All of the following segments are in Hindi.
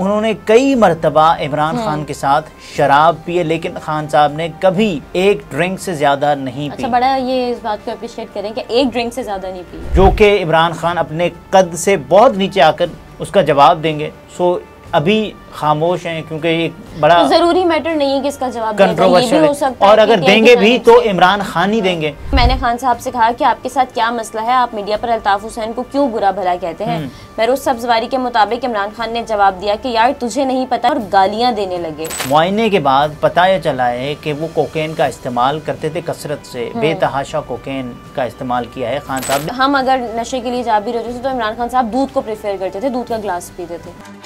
उन्होंने कई मरतबा इमरान हम्म। खान के साथ शराब पिए लेकिन खान साहब ने कभी एक ड्रिंक से ज्यादा नहीं अच्छा, पी बड़ा ये इस बात को अप्रिशिएट करें कि एक ड्रिंक से ज्यादा नहीं पी जो कि इमरान खान अपने कद से बहुत नीचे आकर उसका जवाब देंगे सो अभी खामोश हैं क्योंकि एक बड़ा तो जरूरी मैटर नहीं है कि इसका जवाब कंट्रोवर्शियल हो सकता और अगर देंगे तो भी तो इमरान खान ही देंगे मैंने खान साहब से कहा कि आपके साथ क्या मसला है आप मीडिया पर अल्ताफ हुसैन को क्यों बुरा भला कहते हैं महरोज हम्म। सब्जवारी के मुताबिक इमरान खान ने जवाब दिया कि यार तुझे नहीं पता और गालियाँ देने लगे मुआइने के बाद पता चला है कि वो कोकेन का इस्तेमाल करते थे कसरत से हम्म। बेतहाशा कोकेन का इस्तेमाल किया है खान साहब हम अगर नशे के लिए जा भी रहते थे तो इमरान खान साहब दूध को प्रेफर करते थे दूध का ग्लास पीते थे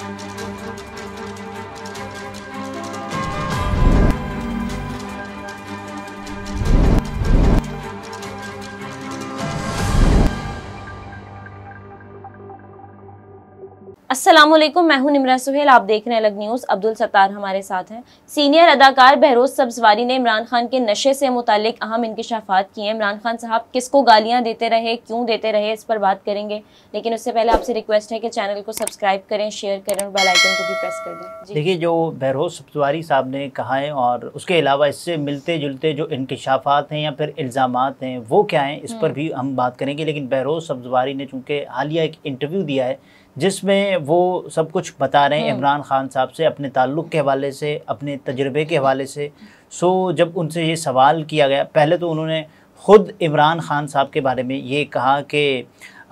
अस्सलाम वालेकुम मैं हूं निमरा सुहेल आप देख रहे हैं अलग न्यूज़ अब्दुल सत्तार हमारे साथ हैं सीनियर अदाकार बहरोज सब्जवारी ने इमरान खान के नशे से मुतक अहम इंकशाफात किए हैं इमरान खान साहब किसको गालियां देते रहे क्यों देते रहे इस पर बात करेंगे लेकिन उससे पहले आपसे रिक्वेस्ट है कि चैनल को सब्सक्राइब करें शेयर करें और बेलाइकन को भी प्रेस कर दें देखिए जो बहरोज सब्जवारी साहब ने कहा है और उसके अलावा इससे मिलते जुलते जो इंकशाफात हैं या फिर इल्ज़ाम हैं वो क्या हैं इस हम्म। पर भी हम बात करेंगे लेकिन बहरोज सब्जवारी ने चूँकि हालिया एक इंटरव्यू दिया है जिसमें वो सब कुछ बता रहे हैं हम्म। इमरान खान साहब से अपने ताल्लुक़ के हवाले से अपने तजर्बे के हवाले से सो जब उनसे ये सवाल किया गया पहले तो उन्होंने ख़ुद इमरान खान साहब के बारे में ये कहा कि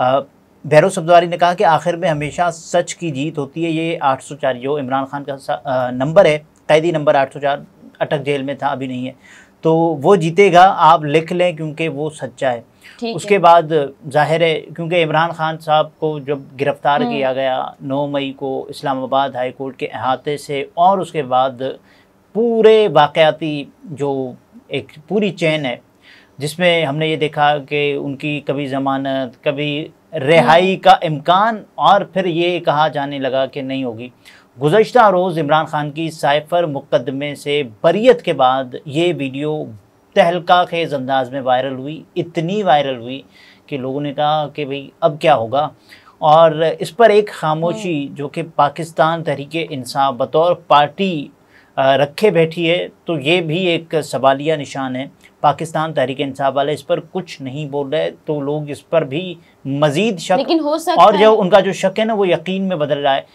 भैरव सब्जवारी ने कहा कि आखिर में हमेशा सच की जीत होती है ये आठ सौ चार जो इमरान खान का नंबर है कैदी नंबर आठ सौ चार अटक जेल में था अभी नहीं है तो वो जीतेगा आप लिख लें क्योंकि वो सच्चा है उसके बाद जाहिर है क्योंकि इमरान खान साहब को जब गिरफ्तार हम्म। किया गया नौ मई को इस्लामाबाद हाई कोर्ट के अहाते से और उसके बाद पूरे वाकयाती जो एक पूरी चैन है जिसमें हमने ये देखा कि उनकी कभी ज़मानत कभी रिहाई हम्म। का इम्कान और फिर ये कहा जाने लगा कि नहीं होगी गुजशत रोज़ इमरान खान की साइफर मुकदमे से बरीत के बाद ये वीडियो तहलका खेज अंदाज में वायरल हुई इतनी वायरल हुई कि लोगों ने कहा कि भाई अब क्या होगा और इस पर एक खामोशी हम्म। जो कि पाकिस्तान तहरीक इंसाफ बतौर पार्टी रखे बैठी है तो ये भी एक सवालिया निशान है पाकिस्तान तहरीक इंसाफ वाले इस पर कुछ नहीं बोल रहे तो लोग इस पर भी मजीद शक लेकिन हो सकता और जो उनका जो शक है ना वो यकीन में बदल रहा है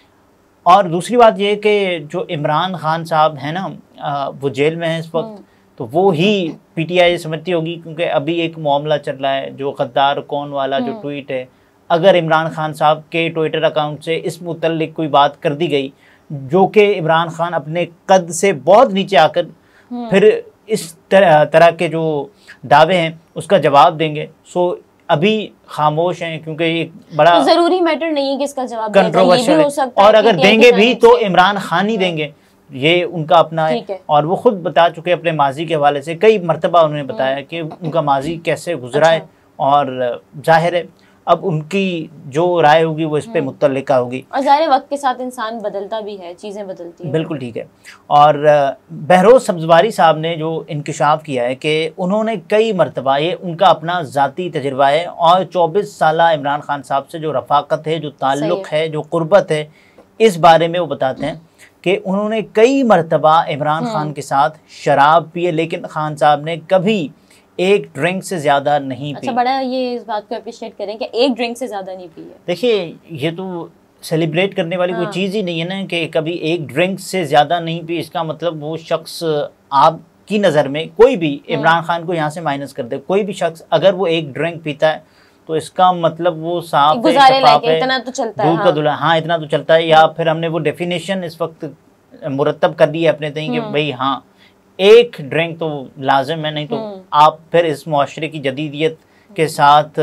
और दूसरी बात यह कि जो इमरान खान साहब हैं ना वो जेल में हैं इस वक्त हम्म। तो वो ही पीटीआई समझती होगी क्योंकि अभी एक मामला चल रहा है जो गद्दार कौन वाला जो हम्म। ट्वीट है अगर इमरान खान साहब के ट्विटर अकाउंट से इस मुतलक कोई बात कर दी गई जो कि इमरान खान अपने कद से बहुत नीचे आकर हम्म। फिर इस तरह तरह के जो दावे हैं उसका जवाब देंगे सो अभी खामोश हैं क्योंकि एक बड़ा तो जरूरी मैटर नहीं है कि इसका जवाब कंट्रोवर्शियल और अगर देंगे भी तो इमरान खान ही देंगे ये उनका अपना है।, है और वो खुद बता चुके अपने माजी के हवाले से कई मरतबा उन्होंने हम्म। बताया कि उनका माजी कैसे गुजरा है अच्छा। और जाहिर है अब उनकी जो राय होगी वो इस पर हम्म। मुतलका होगी और ज़ाहिर वक्त के साथ इंसान बदलता भी है चीज़ें बदलती हैं बिल्कुल ठीक है और बहरोज सब्जवारी साहब ने जो इंकशाफ किया है कि उन्होंने कई मरतबा ये उनका अपना ज़ाती तजर्बा है और चौबीस साल इमरान खान साहब से जो रफाकत है जो ताल्लुक़ है जो गुरबत है इस बारे में वो बताते हैं कि उन्होंने कई मरतबा इमरान हम्म। खान के साथ शराब पिए लेकिन खान साहब ने कभी एक ड्रिंक से ज़्यादा नहीं अच्छा, पी बड़ा ये इस बात को अप्रिशिएट करें कि एक ड्रिंक से ज़्यादा नहीं पी देखिए ये तो सेलिब्रेट करने वाली हाँ। कोई चीज़ ही नहीं है ना कि कभी एक ड्रिंक से ज़्यादा नहीं पी इसका मतलब वो शख्स आप की नज़र में कोई भी हाँ। इमरान खान को यहाँ से माइनस कर दे कोई भी शख्स अगर वो एक ड्रिंक पीता है तो इसका मतलब वो सांप है, इतना तो चलता है दूध का हाँ। दूल्हा हाँ इतना तो चलता है या फिर हमने वो डेफिनेशन इस वक्त मुरतब कर दी है अपने कहीं हम्म। कि भाई हाँ एक ड्रिंक तो लाजिम है नहीं तो हम्म। आप फिर इस माशरे की जदीदियत के साथ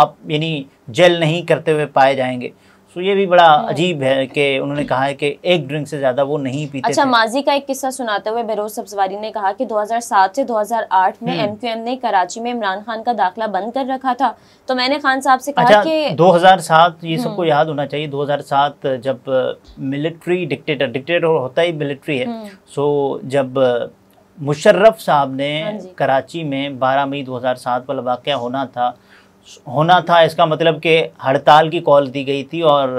आप यानी जेल नहीं करते हुए पाए जाएंगे सो तो ये भी बड़ा हाँ। अजीब है कि उन्होंने कहा है कि एक ड्रिंक से ज्यादा वो नहीं पीते अच्छा माजी का एक किस्सा सुनाते हुए बेरोज सब्जवारी ने कहा कि 2007 से 2008 में एमक्यूएम ने कराची में इमरान खान का दाखला बंद कर रखा था तो मैंने खान साहब से कहा अच्छा, कि 2007 ये हम्म। सबको याद होना चाहिए 2007 जब मिलिट्री डिक्टेटर डिक्टेटर होता ही मिलिट्री है सो हम्म। जब मुशर्रफ साहब ने हाँ कराची में बारह मई दो वाला वाक़ होना था होना था इसका मतलब कि हड़ताल की कॉल दी गई थी और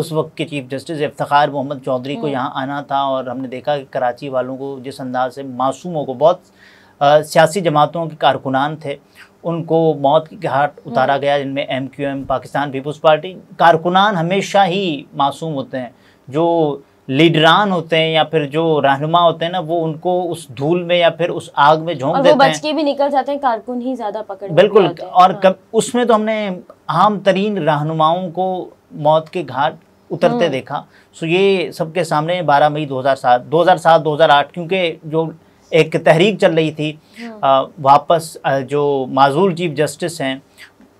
उस वक्त के चीफ जस्टिस इफ्तार मोहम्मद चौधरी को हम्म। यहाँ आना था और हमने देखा कि कराची वालों को जिस अंदाज से मासूमों को बहुत सियासी जमातों के कारकुनान थे उनको मौत के घाट उतारा हम्म। गया जिनमें M Q M Pakistan Peoples Party कारकुनान हमेशा ही मासूम होते हैं जो लीडरान होते हैं या फिर जो रहनुमा होते हैं ना वो उनको उस धूल में या फिर उस आग में झोंक देते हैं के भी निकल जाते हैं कारकुन ही ज्यादा पकड़ बिल्कुल और हाँ। कब उसमें तो हमने आम तरीन रहनुमाओं को मौत के घाट उतरते हम्म। देखा सो ये सबके सामने बारह मई दो दो हज़ार हज़ार सात सात दो हज़ार आठ क्योंकि जो एक तहरीक चल रही थी हम्म। आ, वापस जो माजूल चीफ जस्टिस हैं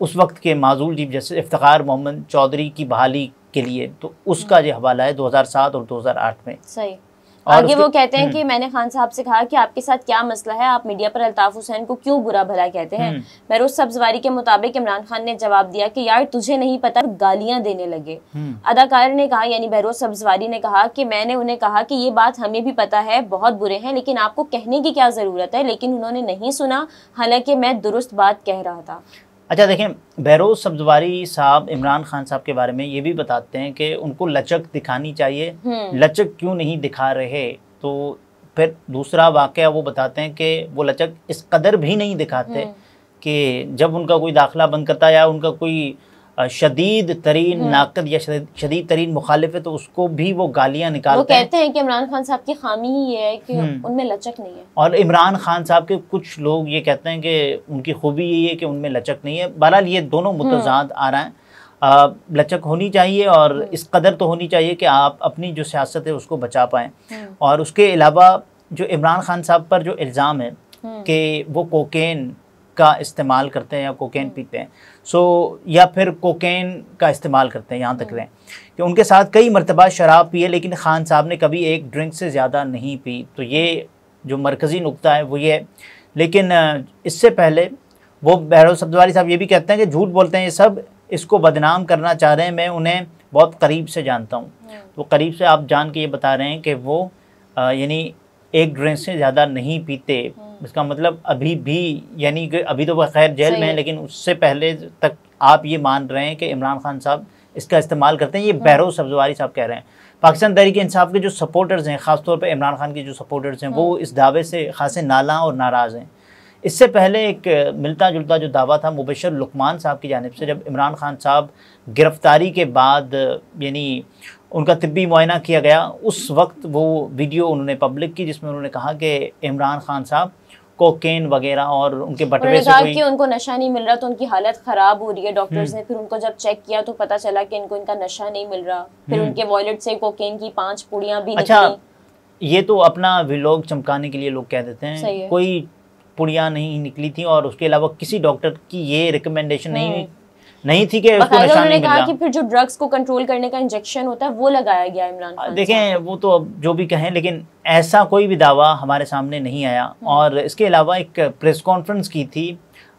उस वक्त के माजूल चीफ जस्टिस इफ्तार मोहम्मद चौधरी की बहाली के लिए तो उसका जो हम्म। हवाला है 2007 और 2008 में सही आगे वो कहते हैं हम्म। कि मैंने खान साहब से कहा कि आपके साथ क्या मसला है आप मीडिया पर अल्ताफ हुसैन को क्यों बुरा भला कहते हैं महरोज हम्म। सब्जवारी के मुताबिक इमरान खान ने जवाब दिया कि यार तुझे नहीं पता गालियां देने लगे अदाकार ने कहा यानी बहरोज सब्जवारी ने कहा कि मैंने उन्हें कहा कि ये बात हमें भी पता है बहुत बुरे हैं लेकिन आपको कहने की क्या जरूरत है लेकिन उन्होंने नहीं सुना हालांकि मैं दुरुस्त बात कह रहा था अच्छा देखें बहरोज सब्जवारी साहब इमरान खान साहब के बारे में ये भी बताते हैं कि उनको लचक दिखानी चाहिए हम्म। लचक क्यों नहीं दिखा रहे तो फिर दूसरा वाक़ वो बताते हैं कि वो लचक इस कदर भी नहीं दिखाते हम्म। कि जब उनका कोई दाखिला बंद करता या उनका कोई शदीद तरीन हम्म। नाकद या शदीद तरीन मुखालिफ है तो उसको भी वो गालियाँ निकाल वो कहते हैं, कि इमरान खान साहब की खामी ही ये है कि हम्म। उनमें लचक नहीं है और इमरान खान साहब के कुछ लोग ये कहते हैं कि उनकी खूबी यही है कि उनमें लचक नहीं है बहरहाल ये दोनों हम्म। मुतजाद आ रहा है लचक होनी चाहिए और इस कदर तो होनी चाहिए कि आप अपनी जो सियासत है उसको बचा पाएँ और उसके अलावा जो इमरान खान साहब पर जो इल्ज़ाम है कि वो कोकेन का इस्तेमाल करते हैं या कोकेन पीते हैं सो या फिर कोकेन का इस्तेमाल करते हैं यहाँ तक हम्म। रहें कि उनके साथ कई मरतबा शराब पिए लेकिन खान साहब ने कभी एक ड्रिंक से ज़्यादा नहीं पी तो ये जो मरकज़ी नुकता है वो ये है लेकिन इससे पहले वो बहरव सब्दारी साहब ये भी कहते हैं कि झूठ बोलते हैं ये सब इसको बदनाम करना चाह रहे हैं मैं उन्हें बहुत करीब से जानता हूँ तो करीब से आप जान के ये बता रहे हैं कि वो यानी एक ड्रिंक से ज़्यादा नहीं पीते हम्म। इसका मतलब अभी भी यानी कि अभी तो वह खैर जेल में है लेकिन उससे पहले तक आप ये मान रहे हैं कि इमरान खान साहब इसका इस्तेमाल करते हैं ये हम्म। बैरो सब्जवारी साहब कह रहे हैं पाकिस्तान तहरीक इंसाफ के जो सपोर्टर्स हैं ख़ासतौर पर इमरान खान के जो सपोर्टर्स हैं वो हम्म। इस दावे से खासे नाला और नाराज़ हैं इससे पहले एक मिलता जुलता जो दावा था मुबशर लुकमान साहब की जानब से जब इमरान खान साहब गिरफ़्तारी के बाद यानी उनका तबी मुआयना किया गया उस वक्त वो वीडियो उन्होंने पब्लिक की जिसमें उन्होंने कहा कि इमरान खान साहब कोकेन वगैरह और उनके बटवे कोई... कि उनको नशा नहीं मिल रहा तो उनकी हालत खराब हो रही है डॉक्टर्स हम्म। ने फिर उनको जब चेक किया तो पता चला कि इनको इनका नशा नहीं मिल रहा फिर हम्म। उनके वॉलेट से कोकेन की पांच पुड़िया भी अच्छा ये तो अपना विलोक चमकाने के लिए लोग कह देते हैं कोई पुड़िया नहीं निकली थी और उसके अलावा किसी डॉक्टर की ये रिकमेंडेशन नहीं हम्म। नहीं थी कि उसको नशा नहीं कहा कि फिर जो ड्रग्स को कंट्रोल करने का इंजेक्शन होता है वो लगाया गया इमरान खान देखें वो तो अब जो भी कहें लेकिन ऐसा कोई भी दावा हमारे सामने नहीं आया हम्म। और इसके अलावा एक प्रेस कॉन्फ्रेंस की थी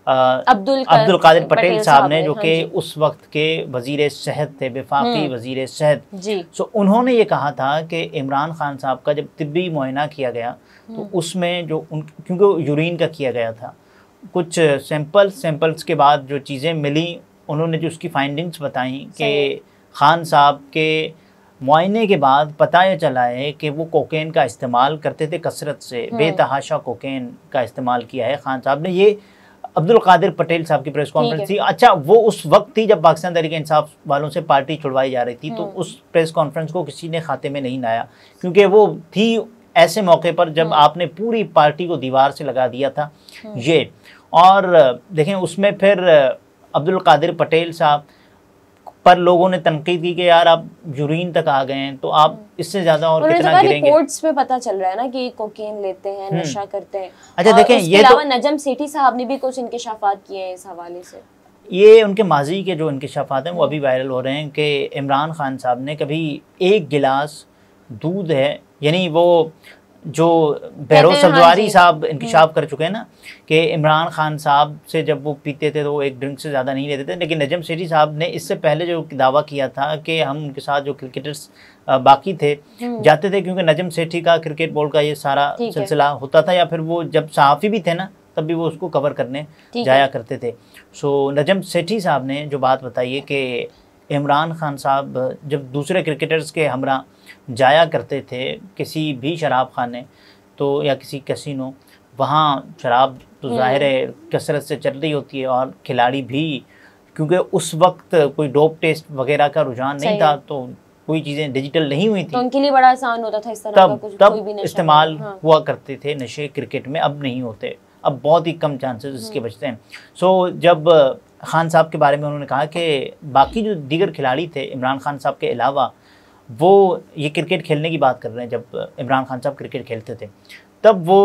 अब्दुल अब्दुल कादिर पटेल साहब ने जो हाँ कि उस वक्त के वजीर सेहत थे विफाकी हम्म। वजीर सेहत सो उन्होंने ये कहा था कि इमरान खान साहब का जब तिबी मुआयना किया गया तो हम्म। उसमें जो उन क्योंकि यूरिन का किया गया था कुछ सैंपल सैंपल्स के बाद जो चीज़ें मिली उन्होंने जो उसकी फाइंडिंग्स बताई कि खान साहब के मुआने के बाद पता यह चला है कि वो कोकेन का इस्तेमाल करते थे कसरत से हम्म। बेतहाशा कोकेन का इस्तेमाल किया है खान साहब ने ये अब्दुल कादिर पटेल साहब की प्रेस कॉन्फ्रेंस थी अच्छा वो उस वक्त थी जब पाकिस्तान तरीके इंसाफ वालों से पार्टी छुड़वाई जा रही थी तो हम्म। उस प्रेस कॉन्फ्रेंस को किसी ने खाते में नहीं लाया क्योंकि वो थी ऐसे मौके पर जब हम्म। आपने पूरी पार्टी को दीवार से लगा दिया था ये और देखें उसमें फिर अब्दुल कादिर पटेल साहब पर लोगों ने तनकीद की कि यार आप जुरीन तक आ गए हैं तो आप इससे ज्यादा और तो कितना गिरेंगे रिपोर्ट्स पे पता चल रहा है ना कि कोकीन लेते हैं हम्म। नशा करते हैं अच्छा देखें ये तो नजम सेठी साहब ने भी कुछ इंकशाफात किए हैं इस हवाले से ये उनके माजी के जो इंकशाफात हैं वो अभी वायरल हो रहे हैं कि इमरान खान साहब ने कभी एक गिलास दूध है यानी वो जो बहरोज हाँ सब्जवारी साहब इंकशाफ हम्म। कर चुके हैं ना कि इमरान खान साहब से जब वो पीते थे तो वो एक ड्रिंक से ज़्यादा नहीं लेते थे लेकिन नजम शेरी साहब ने इससे पहले जो दावा किया था कि हम उनके साथ जो क्रिकेटर्स बाकी थे हम्म। जाते थे क्योंकि नजम सेठी का क्रिकेट बॉल का ये सारा सिलसिला होता था या फिर वो जब सहाफ़ी भी थे ना तब भी वो उसको कवर करने जाया करते थे सो नजम सेठी साहब ने जो बात बताई है कि इमरान खान साहब जब दूसरे क्रिकेटर्स के हमरा जाया करते थे किसी भी शराब खाने तो या किसी कसिनो वहाँ शराब तो हम्म। ज़ाहिर है कसरत से चल रही होती है और खिलाड़ी भी क्योंकि उस वक्त कोई डोप टेस्ट वगैरह का रुझान नहीं था तो कोई चीज़ें डिजिटल नहीं हुई थी तो उनके लिए बड़ा आसान होता था इस तरह तब, का कुछ तब कोई भी इस्तेमाल हाँ। हुआ करते थे नशे क्रिकेट में अब नहीं होते अब बहुत ही कम चांसेस हम्म। इसके बचते हैं सो so, जब खान साहब के बारे में उन्होंने कहा कि बाकी जो दीगर खिलाड़ी थे इमरान खान साहब के अलावा वो ये क्रिकेट खेलने की बात कर रहे हैं जब इमरान खान साहब क्रिकेट खेलते थे तब वो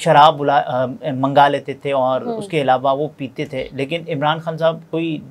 शराब बुला मंगा लेते थे और हम्म। उसके अलावा वो पीते थे लेकिन इमरान खान साहब कोई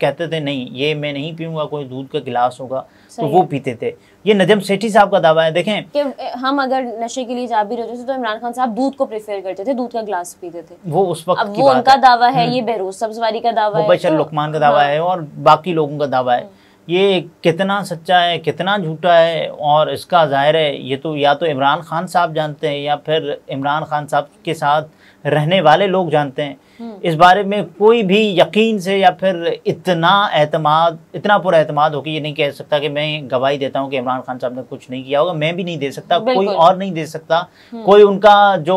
कहते थे नहीं ये मैं नहीं पीऊंगा कोई दूध का गिलास होगा तो वो पीते थे ये नजम सेठी साहब का दावा है देखें कि हम अगर नशे के लिए जा भी रहे थे तो इमरान खान साहब दूध को प्रेफर करते थे दूध का गिलास पीते थे वो उस वक्त अब की वो बात उनका दावा है हम्म। ये बहरोज सब्जवारी का दावा है बशर तो लुकमान का दावा हाँ। है और बाकी लोगों का दावा है हम्म। ये कितना सच्चा है कितना झूठा है और इसका जाहिर है ये तो या तो इमरान खान साहब जानते हैं या फिर इमरान खान साहब के साथ रहने वाले लोग जानते हैं हम्म। इस बारे में कोई भी यकीन से या फिर इतना एतमाद इतना पुर एतमाद हो कि ये नहीं कह सकता कि मैं गवाही देता हूँ कि इमरान खान साहब ने कुछ नहीं किया होगा मैं भी नहीं दे सकता कोई और नहीं दे सकता हम्म। कोई उनका जो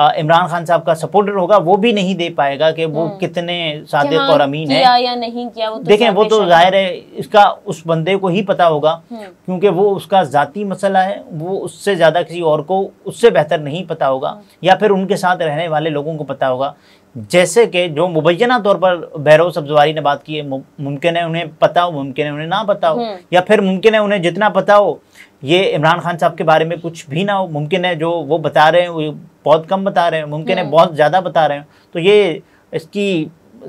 इमरान खान साहब का सपोर्टर होगा वो भी नहीं दे पाएगा कि वो हम्म। कितने सादिक हाँ, और अमीन है या नहीं किया वो तो देखें वो तो जाहिर है इसका उस बंदे को ही पता होगा हम्म। क्योंकि वो उसका ज़ाती मसला है वो उससे ज़्यादा किसी और को उससे बेहतर नहीं पता होगा हम्म। या फिर उनके साथ रहने वाले लोगों को पता होगा जैसे कि जो मुबैना तौर पर बैरो सब्जवारी ने बात की है मुमकिन है उन्हें पता हो मुमकिन है उन्हें ना पता हो या फिर मुमकिन है उन्हें जितना पता हो ये इमरान खान साहब के बारे में कुछ भी ना हो मुमकिन है जो वो बता रहे हैं बहुत कम बता रहे हैं मुमकिन है हम्म। बहुत ज़्यादा बता रहे हैं तो ये इसकी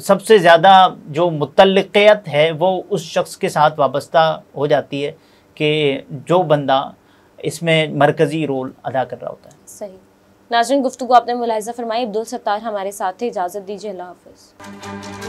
सबसे ज़्यादा जो मुतलक़ियत है वो उस शख्स के साथ वाबस्ता हो जाती है कि जो बंदा इसमें मरकज़ी रोल अदा कर रहा होता है सही नाजरन गुफ्तु आपने मुलायजा फरमाई अब्दुल सत्तार हमारे साथ थे इजाज़त दीजिए अल्लाह